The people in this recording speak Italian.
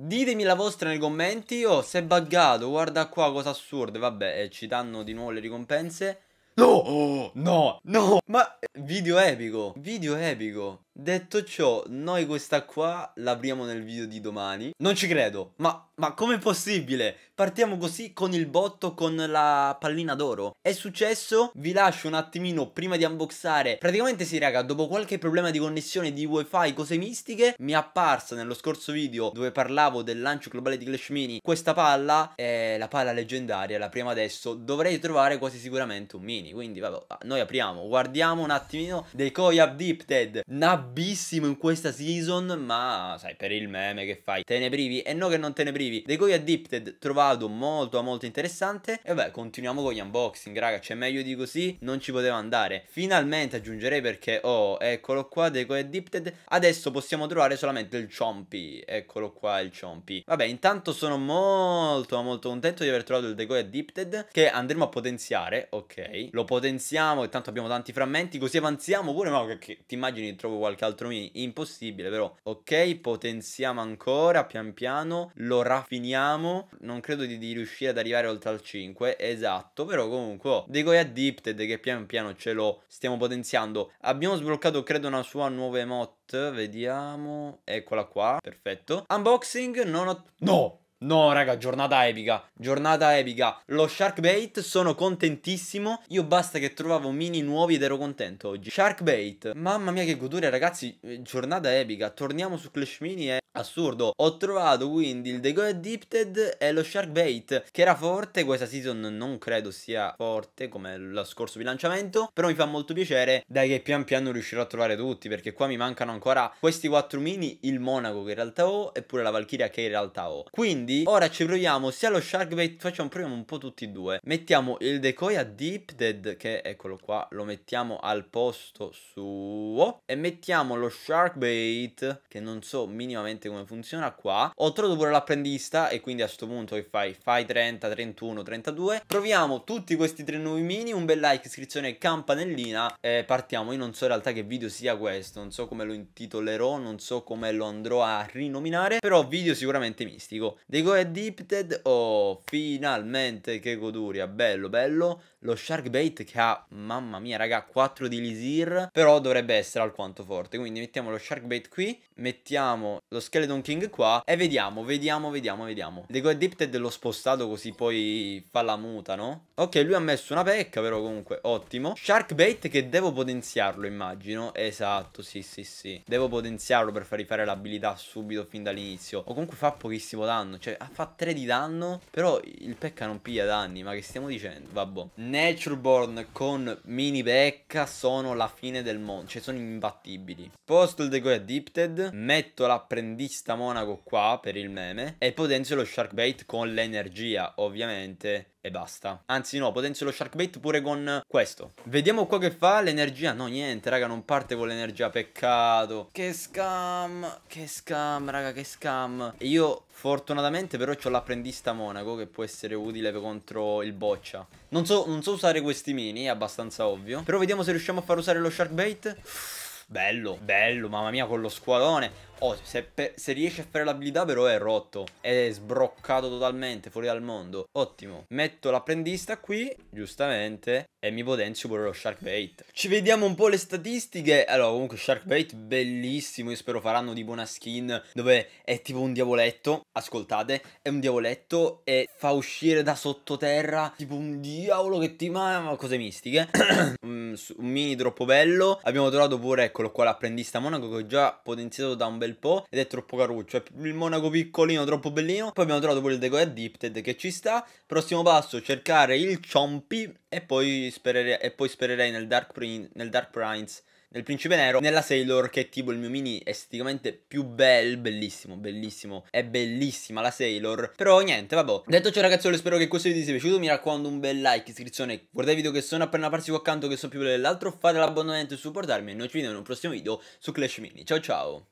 Ditemi la vostra nei commenti, oh, sei buggato, guarda qua cosa assurda, vabbè, eh, ci danno di nuovo le ricompense. No, oh, no, no, ma eh, video epico, video epico. Detto ciò, noi questa qua l'apriamo nel video di domani. Non ci credo, ma, ma com'è possibile? Partiamo così con il botto con la pallina d'oro. È successo? Vi lascio un attimino prima di unboxare. Praticamente sì raga, dopo qualche problema di connessione di wifi, cose mistiche, mi è apparsa nello scorso video dove parlavo del lancio globale di Clash Mini questa palla, è la palla leggendaria, la prima adesso, dovrei trovare quasi sicuramente un mini. Quindi vabbè, noi apriamo, guardiamo un attimino Decoy Abdipted. Nab rabbissimo in questa season, ma sai, per il meme che fai, te ne privi? E no che non te ne privi. Dei Goya Addicted trovato molto molto interessante. E vabbè, continuiamo con gli unboxing, raga, c'è cioè, meglio di così non ci poteva andare. Finalmente aggiungerei perché, oh, eccolo qua, Dei Goya Addicted. Adesso possiamo trovare solamente il Chompy, eccolo qua il Chompy. Vabbè, intanto sono molto molto contento di aver trovato il Decoy Addicted che andremo a potenziare, ok. Lo potenziamo, e tanto abbiamo tanti frammenti, così avanziamo pure, ma no, che, che ti immagini trovo qualcosa qualche altro mini, impossibile però. Ok, potenziamo ancora pian piano, lo raffiniamo, non credo di, di riuscire ad arrivare oltre al 5, esatto, però comunque oh, De Goya che pian piano ce lo stiamo potenziando. Abbiamo sbloccato credo una sua nuova emote, vediamo, eccola qua, perfetto. Unboxing, non ho... No! No, raga, giornata epica. Giornata epica. Lo Sharkbait sono contentissimo. Io basta che trovavo mini nuovi ed ero contento oggi. Sharkbait. Mamma mia che godura, ragazzi. Eh, giornata epica. Torniamo su Clash Mini è assurdo. Ho trovato quindi il The Go Addicted e lo Sharkbait che era forte. Questa season non credo sia forte come lo scorso bilanciamento, però mi fa molto piacere dai che pian piano riuscirò a trovare tutti perché qua mi mancano ancora questi 4 mini, il Monaco che in realtà ho eppure la Valkyria che in realtà ho. Quindi quindi ora ci proviamo sia lo Sharkbait, facciamo, proviamo un po' tutti e due. Mettiamo il decoy a Deep Dead, che eccolo qua, lo mettiamo al posto suo. E mettiamo lo Sharkbait, che non so minimamente come funziona qua. Ho trovato pure l'apprendista e quindi a questo punto che fai? Fai 30, 31, 32. Proviamo tutti questi tre nuovi mini, un bel like, iscrizione campanellina. E partiamo, io non so in realtà che video sia questo, non so come lo intitolerò, non so come lo andrò a rinominare, però video sicuramente mistico. Dei Dico Addicted, oh, finalmente che goduria, bello, bello. Lo Shark Bait che ha, mamma mia raga, 4 di Lisir, però dovrebbe essere alquanto forte. Quindi mettiamo lo Shark Bait qui, mettiamo lo Skeleton King qua e vediamo, vediamo, vediamo, vediamo. Dico Addicted l'ho spostato così poi fa la muta, no? Ok, lui ha messo una pecca però comunque, ottimo. Shark Bait che devo potenziarlo immagino, esatto, sì, sì, sì. Devo potenziarlo per fargli fare l'abilità subito fin dall'inizio. O comunque fa pochissimo danno, cioè cioè, fa 3 di danno. Però il pecca non piglia danni. Ma che stiamo dicendo? Vabbè. Natureborn con mini pecca sono la fine del mondo. Cioè, sono imbattibili. Sposto il decoy addicted. Metto l'apprendista monaco qua per il meme. E potenzio lo sharkbait con l'energia, ovviamente e basta. Anzi no, potenzio lo Sharkbait pure con questo. Vediamo qua che fa l'energia. No, niente, raga, non parte con l'energia, peccato. Che scam, che scam, raga, che scam. E io fortunatamente però ho l'apprendista monaco che può essere utile contro il boccia. Non so, non so usare questi mini, è abbastanza ovvio. Però vediamo se riusciamo a far usare lo Sharkbait. Uff. Bello, bello, mamma mia, con lo squadrone. Oh, se, se riesce a fare l'abilità però è rotto. È sbroccato totalmente, fuori dal mondo. Ottimo. Metto l'apprendista qui, giustamente, e mi potenzio pure lo Sharkbait. Ci vediamo un po' le statistiche. Allora, comunque Sharkbait bellissimo, io spero faranno tipo una skin dove è tipo un diavoletto. Ascoltate, è un diavoletto e fa uscire da sottoterra tipo un diavolo che ti... Ma cose mistiche. Mm, un mini troppo bello. Abbiamo trovato pure eccolo qua l'apprendista Monaco che ho già potenziato da un bel po' ed è troppo caruccio, è cioè, il Monaco piccolino troppo bellino, poi abbiamo trovato pure il Deco Addicted che ci sta, prossimo passo cercare il Chompy e poi spererei, e poi spererei nel Dark, Prin- nel Dark Prince nel Principe Nero, nella Sailor che è tipo il mio mini esteticamente più bel, bellissimo, bellissimo, è bellissima la Sailor, però niente, vabbè. Detto ciò ragazzuoli, spero che questo video vi sia piaciuto, mi raccomando un bel like, iscrizione, guardate i video che sono appena apparsi qua accanto che sono più belli dell'altro, fate l'abbonamento e supportarmi e noi ci vediamo in un prossimo video su Clash Mini, ciao ciao!